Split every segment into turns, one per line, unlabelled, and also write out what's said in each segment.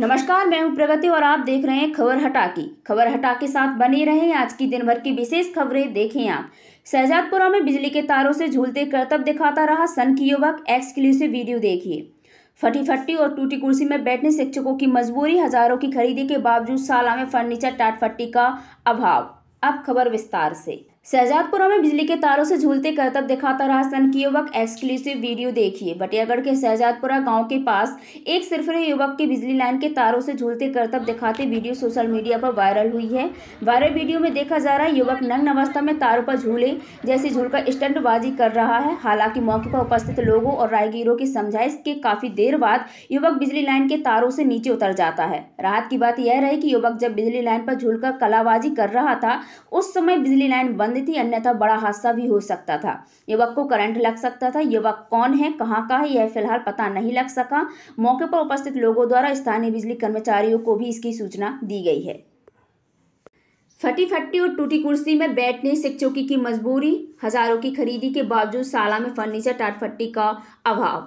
नमस्कार मैं हूं प्रगति और आप देख रहे हैं खबर हटा की खबर हटा के साथ बने रहें आज की दिन भर की विशेष खबरें देखें आप शहजादपुरा में बिजली के तारों से झूलते करतब दिखाता रहा सन की युवक एक्सक्लूसिव वीडियो देखिए फटी फट्टी और टूटी कुर्सी में बैठने शिक्षकों की मजबूरी हजारों की खरीदी के बावजूद साला में फर्नीचर टाट फट्टी का अभाव अब खबर विस्तार से शहजादपुरा में बिजली के तारों से झूलते करतब दिखाता राजस्थान की युवक एक्सक्लूसिव वीडियो देखिए बटियागढ़ के शहजादपुरा गांव के पास एक सिरफरे युवक की बिजली लाइन के तारों से झूलते करतब दिखाते वीडियो सोशल मीडिया पर वायरल हुई है वायरल वीडियो में देखा जा रहा है युवक नग्न अवस्था में तारों पर झूले जैसे झूलकर स्टंटबाजी कर रहा है हालांकि मौके पर उपस्थित लोगों और रायगीरों की समझाइश के काफी देर बाद युवक बिजली लाइन के तारों से नीचे उतर जाता है राहत की बात यह रही कि युवक जब बिजली लाइन पर झूलकर कलाबाजी कर रहा था उस समय बिजली लाइन बंद संबंधित ही अन्यथा बड़ा हादसा भी हो सकता था युवक को करंट लग सकता था युवक कौन है कहाँ का है यह फिलहाल पता नहीं लग सका मौके पर उपस्थित लोगों द्वारा स्थानीय बिजली कर्मचारियों को भी इसकी सूचना दी गई है फटी फटी और टूटी कुर्सी में बैठने शिक्षकों की मजबूरी हजारों की खरीदी के बावजूद साला में फर्नीचर टाट फट्टी का अभाव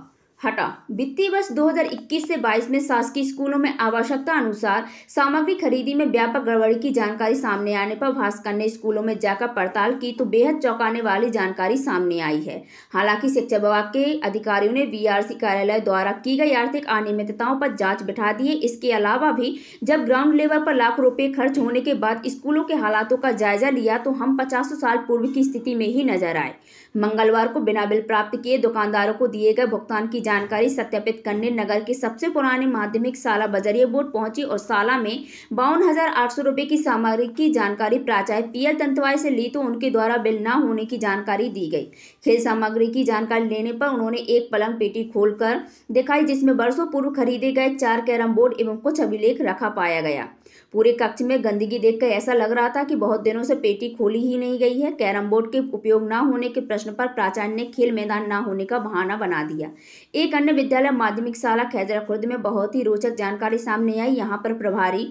हटा वित्तीय वर्ष 2021 से 22 में शासकीय स्कूलों में आवश्यकता अनुसार सामग्री खरीदी में व्यापक गड़बड़ी की जानकारी सामने आने पर भास्कर ने स्कूलों में जाकर पड़ताल की तो बेहद चौंकाने वाली जानकारी सामने आई है हालांकि शिक्षा विभाग के अधिकारियों ने वीआरसी कार्यालय द्वारा की गई आर्थिक अनियमितताओं पर जाँच बैठा दी है इसके अलावा भी जब ग्राउंड लेवल पर लाखों रुपये खर्च होने के बाद स्कूलों के हालातों का जायजा लिया तो हम पचासों साल पूर्व की स्थिति में ही नजर आए मंगलवार को बिना बिल प्राप्त किए दुकानदारों को दिए गए भुगतान की जानकारी सत्यापित करने नगर के सबसे पुराने माध्यमिक शाला बजरिया बोर्ड पहुंची और शाला में बावन रुपए की सामग्री की जानकारी प्राचार्य पीएल तंतवाई से ली तो उनके द्वारा बिल न होने की जानकारी दी गई खेल सामग्री की जानकारी लेने पर उन्होंने एक पलंग पेटी कर दिखाई जिसमें वर्षों पूर्व खरीदे गए चार कैरम बोर्ड एवं कुछ अभिलेख रखा पाया गया पूरे कक्ष में गंदगी देखकर ऐसा लग रहा था कि बहुत दिनों से पेटी खोली ही नहीं गई है कैरम बोर्ड के उपयोग न होने के प्रश्न पर प्राचार्य ने खेल मैदान न होने का बहाना बना दिया एक अन्य विद्यालय माध्यमिक शाला खैजरा खुर्द में बहुत ही रोचक जानकारी सामने आई यहाँ पर प्रभारी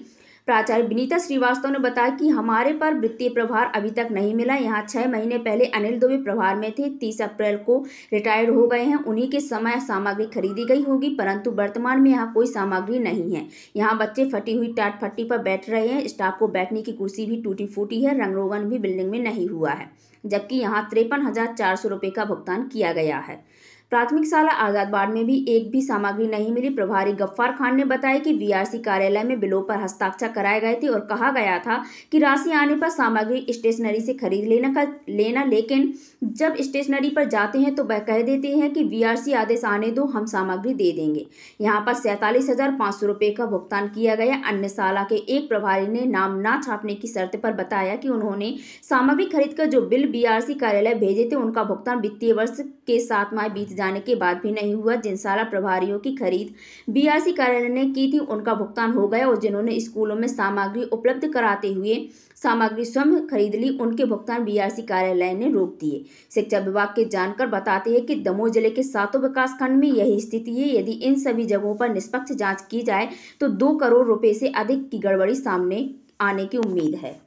प्राचार्य विनीता श्रीवास्तव ने बताया कि हमारे पर वित्तीय प्रभार अभी तक नहीं मिला यहाँ छः महीने पहले अनिल दुबे प्रभार में थे तीस अप्रैल को रिटायर्ड हो गए हैं उन्हीं के समय सामग्री खरीदी गई होगी परंतु वर्तमान में यहाँ कोई सामग्री नहीं है यहाँ बच्चे फटी हुई टाट फट्टी पर बैठ रहे हैं स्टाफ को बैठने की कुर्सी भी टूटी फूटी है रंग रोगन भी बिल्डिंग में नहीं हुआ है जबकि यहाँ तिरपन हज़ार चार सौ रुपये का भुगतान किया गया है प्राथमिक शाला आजादबाड़ में भी एक भी सामग्री नहीं मिली प्रभारी गफ्फार खान ने बताया कि वीआरसी कार्यालय में बिलों पर हस्ताक्षर कराए गए थे और कहा गया था कि राशि आने पर सामग्री स्टेशनरी से खरीद लेना का लेना लेकिन जब स्टेशनरी पर जाते हैं तो वह कह देते हैं कि वीआरसी आदेश आने दो हम सामग्री दे देंगे यहाँ पर सैंतालीस हजार पाँच सौ रुपये का भुगतान किया गया अन्य शाला के एक प्रभारी ने नाम ना छापने की शर्त पर बताया कि उन्होंने सामग्री खरीद कर जो बिल बी कार्यालय भेजे थे उनका भुगतान वित्तीय वर्ष के सात माह बीत जाने के बाद भी नहीं हुआ जिन साला प्रभारियों की खरीद बीआरसी कार्यालय ने की थी उनका भुगतान हो गया और जिन्होंने स्कूलों में सामग्री उपलब्ध कराते हुए सामग्री स्वयं खरीद ली उनके भुगतान बीआरसी कार्यालय ने रोक दिए शिक्षा विभाग के जानकर बताते हैं कि दमोह जिले के सातों विकासखंड में यही स्थिति है यदि इन सभी जगहों पर निष्पक्ष जांच की जाए तो दो करोड़ रुपए से अधिक की गड़बड़ी सामने आने की उम्मीद है